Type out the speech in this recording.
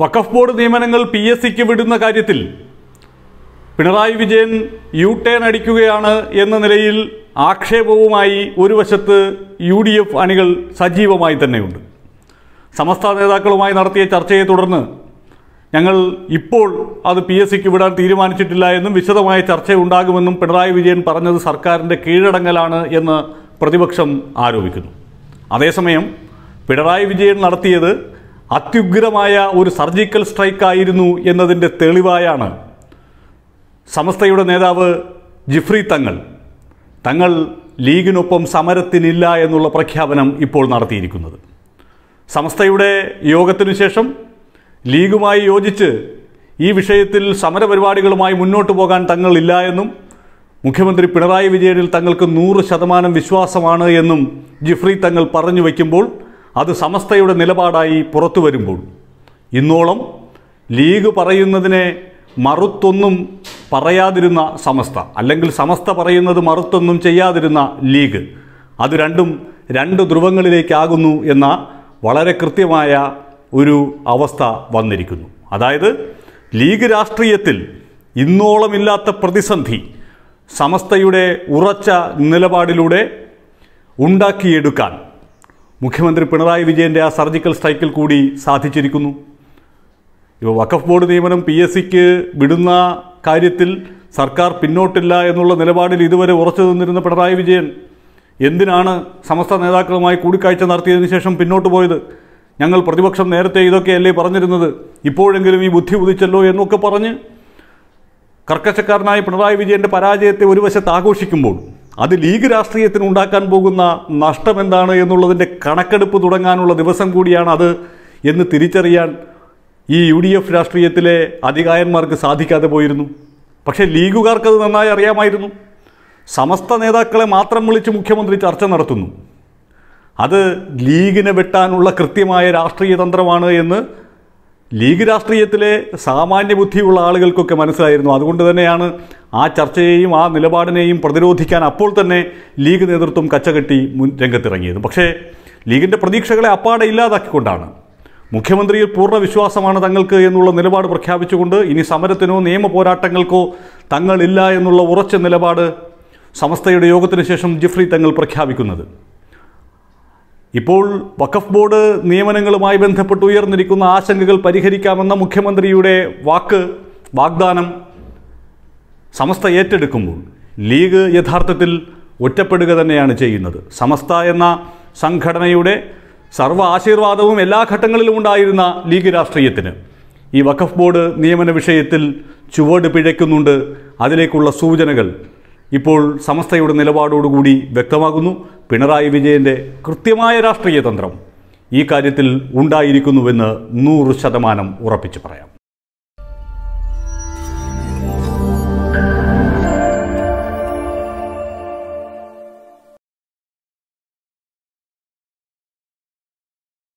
വഖഫ് board നിയമനങ്ങൾ P S സിക്ക് വിടുന്ന കാര്യത്തിൽ പിണറായി വിജയൻ യു ടേൺ അടിക്കുകയാണ് എന്ന നിലയിൽ ആക്ഷേപവുമായി ഒരു വശത്ത് യു ഡി എഫ് അണികൾ സജീവമായി തന്നെയുണ്ട് സമസ്ത നേതാക്കളുമായി നടത്തിയ ചർച്ചയെ തുടർന്ന് ഞങ്ങൾ ഇപ്പോൾ അത് പി എസ് സിക്ക് വിടാൻ തീരുമാനിച്ചിട്ടില്ല എന്നും വിശദമായ ചർച്ച ഉണ്ടാകുമെന്നും പിണറായി വിജയൻ പറഞ്ഞത് സർക്കാരിൻ്റെ കീഴടങ്ങലാണ് എന്ന് പ്രതിപക്ഷം ആരോപിക്കുന്നു അതേസമയം പിണറായി വിജയൻ നടത്തിയത് അത്യുഗ്രമായ ഒരു സർജിക്കൽ സ്ട്രൈക്കായിരുന്നു എന്നതിൻ്റെ തെളിവായാണ് സമസ്തയുടെ നേതാവ് ജിഫ്രി തങ്ങൾ തങ്ങൾ ലീഗിനൊപ്പം സമരത്തിനില്ല എന്നുള്ള പ്രഖ്യാപനം ഇപ്പോൾ നടത്തിയിരിക്കുന്നത് സമസ്തയുടെ യോഗത്തിനു ശേഷം ലീഗുമായി യോജിച്ച് ഈ വിഷയത്തിൽ സമരപരിപാടികളുമായി മുന്നോട്ട് പോകാൻ തങ്ങളില്ല എന്നും മുഖ്യമന്ത്രി പിണറായി വിജയനിൽ തങ്ങൾക്ക് നൂറ് ശതമാനം വിശ്വാസമാണ് എന്നും ജിഫ്രി തങ്ങൾ പറഞ്ഞു വയ്ക്കുമ്പോൾ അത് സമസ്തയുടെ നിലപാടായി പുറത്തു വരുമ്പോൾ ഇന്നോളം ലീഗ് പറയുന്നതിനെ മറുത്തൊന്നും പറയാതിരുന്ന സമസ്ത അല്ലെങ്കിൽ സമസ്ത പറയുന്നത് മറുത്തൊന്നും ചെയ്യാതിരുന്ന ലീഗ് അത് രണ്ടും രണ്ട് ധ്രുവങ്ങളിലേക്കാകുന്നു എന്ന വളരെ കൃത്യമായ ഒരു അവസ്ഥ വന്നിരിക്കുന്നു അതായത് ലീഗ് രാഷ്ട്രീയത്തിൽ ഇന്നോളമില്ലാത്ത പ്രതിസന്ധി സമസ്തയുടെ ഉറച്ച നിലപാടിലൂടെ ഉണ്ടാക്കിയെടുക്കാൻ മുഖ്യമന്ത്രി പിണറായി വിജയൻ്റെ ആ സർജിക്കൽ സ്ട്രൈക്കിൽ കൂടി സാധിച്ചിരിക്കുന്നു ഇപ്പോൾ വഖഫ് ബോർഡ് നിയമനം പി എസ് സിക്ക് വിടുന്ന കാര്യത്തിൽ സർക്കാർ പിന്നോട്ടില്ല എന്നുള്ള നിലപാടിൽ ഇതുവരെ ഉറച്ചു നിന്നിരുന്ന പിണറായി വിജയൻ എന്തിനാണ് സമസ്ത നേതാക്കളുമായി കൂടിക്കാഴ്ച നടത്തിയതിനു ശേഷം പിന്നോട്ട് പോയത് ഞങ്ങൾ പ്രതിപക്ഷം നേരത്തെ ഇതൊക്കെയല്ലേ പറഞ്ഞിരുന്നത് ഇപ്പോഴെങ്കിലും ഈ ബുദ്ധി ഉദിച്ചല്ലോ എന്നൊക്കെ പറഞ്ഞ് കർക്കശക്കാരനായ പിണറായി വിജയൻ്റെ പരാജയത്തെ ഒരു വശത്ത് ആഘോഷിക്കുമ്പോൾ അത് ലീഗ് രാഷ്ട്രീയത്തിന് ഉണ്ടാക്കാൻ പോകുന്ന നഷ്ടം എന്താണ് എന്നുള്ളതിൻ്റെ കണക്കെടുപ്പ് തുടങ്ങാനുള്ള ദിവസം കൂടിയാണ് അത് എന്ന് തിരിച്ചറിയാൻ ഈ യു ഡി എഫ് രാഷ്ട്രീയത്തിലെ അധികായന്മാർക്ക് സാധിക്കാതെ പോയിരുന്നു പക്ഷേ ലീഗുകാർക്കത് നന്നായി അറിയാമായിരുന്നു സമസ്ത നേതാക്കളെ മാത്രം വിളിച്ച് മുഖ്യമന്ത്രി ചർച്ച നടത്തുന്നു അത് ലീഗിനെ വെട്ടാനുള്ള കൃത്യമായ രാഷ്ട്രീയ തന്ത്രമാണ് എന്ന് ലീഗ് രാഷ്ട്രീയത്തിലെ സാമാന്യ ബുദ്ധിയുള്ള ആളുകൾക്കൊക്കെ മനസ്സിലായിരുന്നു അതുകൊണ്ട് തന്നെയാണ് ആ ചർച്ചയെയും ആ നിലപാടിനെയും പ്രതിരോധിക്കാൻ അപ്പോൾ തന്നെ ലീഗ് നേതൃത്വം കച്ചകെട്ടി മുൻ രംഗത്തിറങ്ങിയത് പക്ഷേ ലീഗിൻ്റെ പ്രതീക്ഷകളെ അപ്പാടെ ഇല്ലാതാക്കിക്കൊണ്ടാണ് മുഖ്യമന്ത്രിയിൽ പൂർണ്ണ വിശ്വാസമാണ് തങ്ങൾക്ക് എന്നുള്ള നിലപാട് പ്രഖ്യാപിച്ചുകൊണ്ട് ഇനി സമരത്തിനോ നിയമ പോരാട്ടങ്ങൾക്കോ തങ്ങളില്ല എന്നുള്ള ഉറച്ച നിലപാട് സമസ്തയുടെ യോഗത്തിന് ശേഷം ജിഫ്രി തങ്ങൾ പ്രഖ്യാപിക്കുന്നത് ഇപ്പോൾ വഖഫ് ബോർഡ് നിയമനങ്ങളുമായി ബന്ധപ്പെട്ട് ഉയർന്നിരിക്കുന്ന ആശങ്കകൾ പരിഹരിക്കാമെന്ന മുഖ്യമന്ത്രിയുടെ വാക്ക് വാഗ്ദാനം സമസ്ത ഏറ്റെടുക്കുമ്പോൾ ലീഗ് യഥാർത്ഥത്തിൽ ഒറ്റപ്പെടുക തന്നെയാണ് ചെയ്യുന്നത് സമസ്ത എന്ന സംഘടനയുടെ സർവ്വ ആശീർവാദവും എല്ലാ ഘട്ടങ്ങളിലും ഉണ്ടായിരുന്ന ലീഗ് രാഷ്ട്രീയത്തിന് ഈ വഖഫ് ബോർഡ് നിയമന വിഷയത്തിൽ ചുവട് പിഴയ്ക്കുന്നുണ്ട് അതിലേക്കുള്ള സൂചനകൾ ഇപ്പോൾ സമസ്തയുടെ നിലപാടോടുകൂടി വ്യക്തമാകുന്നു പിണറായി വിജയൻ്റെ കൃത്യമായ രാഷ്ട്രീയ തന്ത്രം ഈ കാര്യത്തിൽ ഉണ്ടായിരിക്കുന്നുവെന്ന് നൂറ് ശതമാനം ഉറപ്പിച്ചു പറയാം